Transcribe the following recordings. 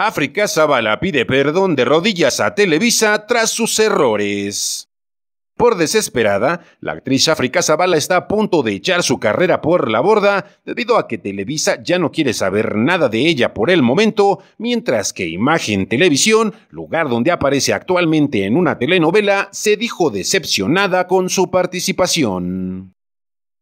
África Zavala pide perdón de rodillas a Televisa tras sus errores. Por desesperada, la actriz África Zavala está a punto de echar su carrera por la borda debido a que Televisa ya no quiere saber nada de ella por el momento, mientras que Imagen Televisión, lugar donde aparece actualmente en una telenovela, se dijo decepcionada con su participación.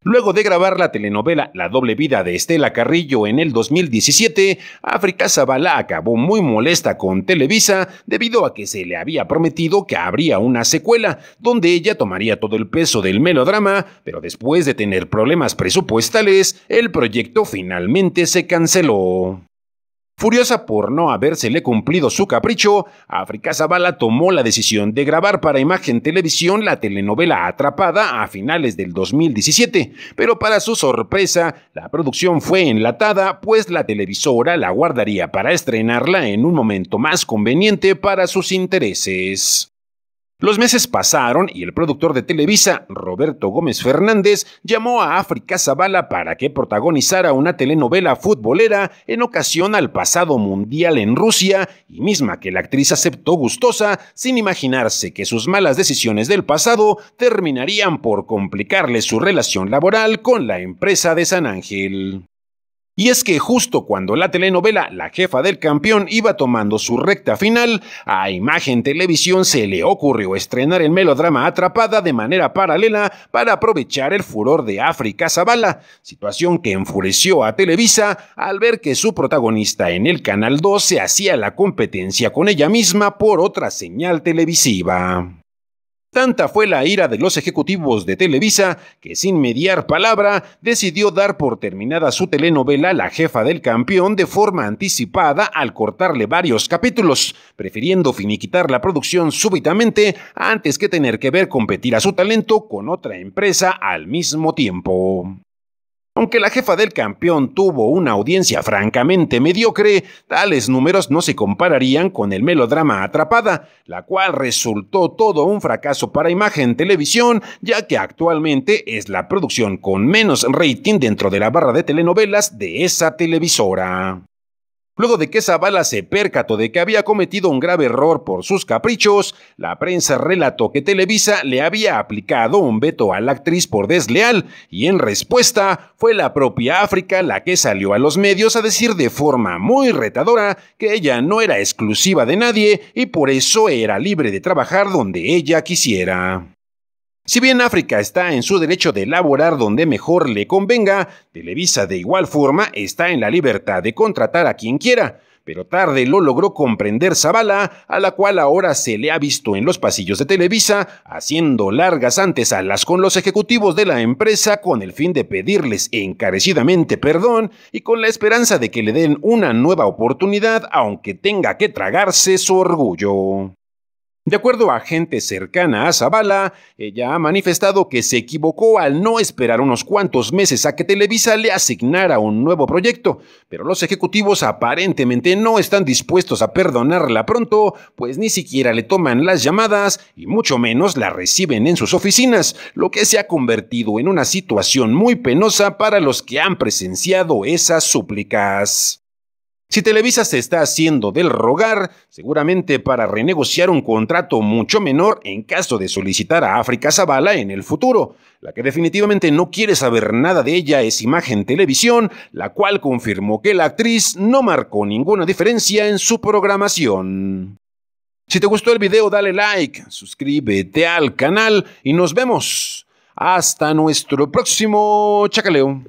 Luego de grabar la telenovela La doble vida de Estela Carrillo en el 2017, África Zavala acabó muy molesta con Televisa debido a que se le había prometido que habría una secuela donde ella tomaría todo el peso del melodrama, pero después de tener problemas presupuestales, el proyecto finalmente se canceló. Furiosa por no habérsele cumplido su capricho, África Zavala tomó la decisión de grabar para Imagen Televisión la telenovela Atrapada a finales del 2017, pero para su sorpresa, la producción fue enlatada, pues la televisora la guardaría para estrenarla en un momento más conveniente para sus intereses. Los meses pasaron y el productor de Televisa, Roberto Gómez Fernández, llamó a África Zavala para que protagonizara una telenovela futbolera en ocasión al pasado mundial en Rusia, y misma que la actriz aceptó gustosa, sin imaginarse que sus malas decisiones del pasado terminarían por complicarle su relación laboral con la empresa de San Ángel. Y es que justo cuando la telenovela La jefa del campeón iba tomando su recta final, a Imagen Televisión se le ocurrió estrenar el melodrama Atrapada de manera paralela para aprovechar el furor de África Zavala, situación que enfureció a Televisa al ver que su protagonista en el Canal 2 se hacía la competencia con ella misma por otra señal televisiva. Tanta fue la ira de los ejecutivos de Televisa que sin mediar palabra decidió dar por terminada su telenovela La jefa del campeón de forma anticipada al cortarle varios capítulos, prefiriendo finiquitar la producción súbitamente antes que tener que ver competir a su talento con otra empresa al mismo tiempo. Aunque la jefa del campeón tuvo una audiencia francamente mediocre, tales números no se compararían con el melodrama Atrapada, la cual resultó todo un fracaso para imagen televisión, ya que actualmente es la producción con menos rating dentro de la barra de telenovelas de esa televisora. Luego de que Zabala se percató de que había cometido un grave error por sus caprichos, la prensa relató que Televisa le había aplicado un veto a la actriz por desleal y en respuesta fue la propia África la que salió a los medios a decir de forma muy retadora que ella no era exclusiva de nadie y por eso era libre de trabajar donde ella quisiera. Si bien África está en su derecho de elaborar donde mejor le convenga, Televisa de igual forma está en la libertad de contratar a quien quiera, pero tarde lo logró comprender Zavala, a la cual ahora se le ha visto en los pasillos de Televisa, haciendo largas antesalas con los ejecutivos de la empresa con el fin de pedirles encarecidamente perdón y con la esperanza de que le den una nueva oportunidad aunque tenga que tragarse su orgullo. De acuerdo a gente cercana a Zavala, ella ha manifestado que se equivocó al no esperar unos cuantos meses a que Televisa le asignara un nuevo proyecto, pero los ejecutivos aparentemente no están dispuestos a perdonarla pronto, pues ni siquiera le toman las llamadas y mucho menos la reciben en sus oficinas, lo que se ha convertido en una situación muy penosa para los que han presenciado esas súplicas. Si Televisa se está haciendo del rogar, seguramente para renegociar un contrato mucho menor en caso de solicitar a África Zavala en el futuro. La que definitivamente no quiere saber nada de ella es Imagen Televisión, la cual confirmó que la actriz no marcó ninguna diferencia en su programación. Si te gustó el video, dale like, suscríbete al canal y nos vemos. Hasta nuestro próximo chacaleo.